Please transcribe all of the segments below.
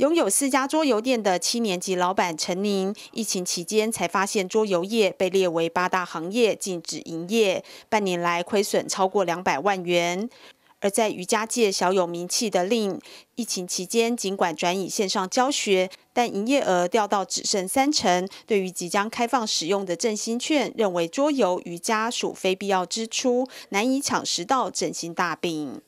拥有四家桌游店的七年级老板陈宁，疫情期间才发现桌游业被列为八大行业禁止营业，半年来亏损超过两百万元。而在瑜伽界小有名气的令，疫情期间尽管转以线上教学，但营业额掉到只剩三成。对于即将开放使用的振兴券，认为桌游、瑜伽属非必要支出，难以抢食到振兴大饼。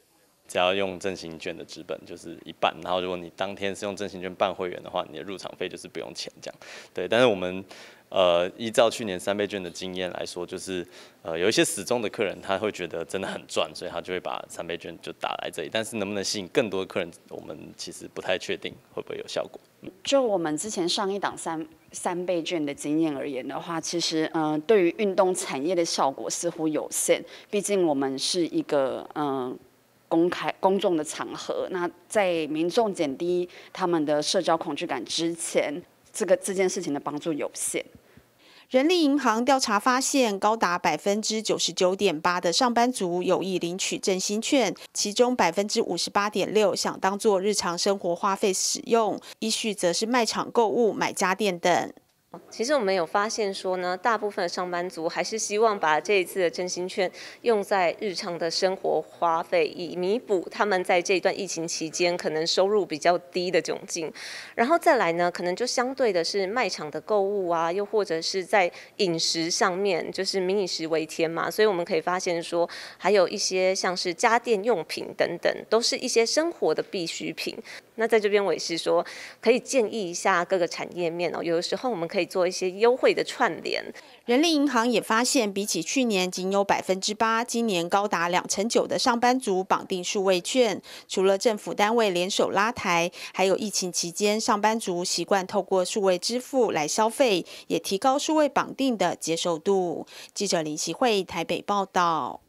只要用正行券的纸本就是一半，然后如果你当天是用正行券办会员的话，你的入场费就是不用钱这样。对，但是我们呃依照去年三倍券的经验来说，就是呃有一些始终的客人他会觉得真的很赚，所以他就会把三倍券就打来这里。但是能不能吸引更多客人，我们其实不太确定会不会有效果。就我们之前上一档三三倍券的经验而言的话，其实嗯对于运动产业的效果似乎有限，毕竟我们是一个嗯。公开公众的场合，那在民众减低他们的社交恐惧感之前，这个这件事情的帮助有限。人力银行调查发现，高达百分之九十九点八的上班族有意领取振兴券，其中百分之五十八点六想当做日常生活花费使用，依序则是卖场购物、买家电等。其实我们有发现说呢，大部分的上班族还是希望把这一次的振兴券用在日常的生活花费，以弥补他们在这一段疫情期间可能收入比较低的窘境。然后再来呢，可能就相对的是卖场的购物啊，又或者是在饮食上面，就是民以食为天嘛。所以我们可以发现说，还有一些像是家电用品等等，都是一些生活的必需品。那在这边我也是说，可以建议一下各个产业面哦，有的时候我们可以。做一些优惠的串联，人力银行也发现，比起去年仅有百分之八，今年高达两成九的上班族绑定数位券。除了政府单位联手拉台，还有疫情期间上班族习惯透过数位支付来消费，也提高数位绑定的接受度。记者林其慧台北报道。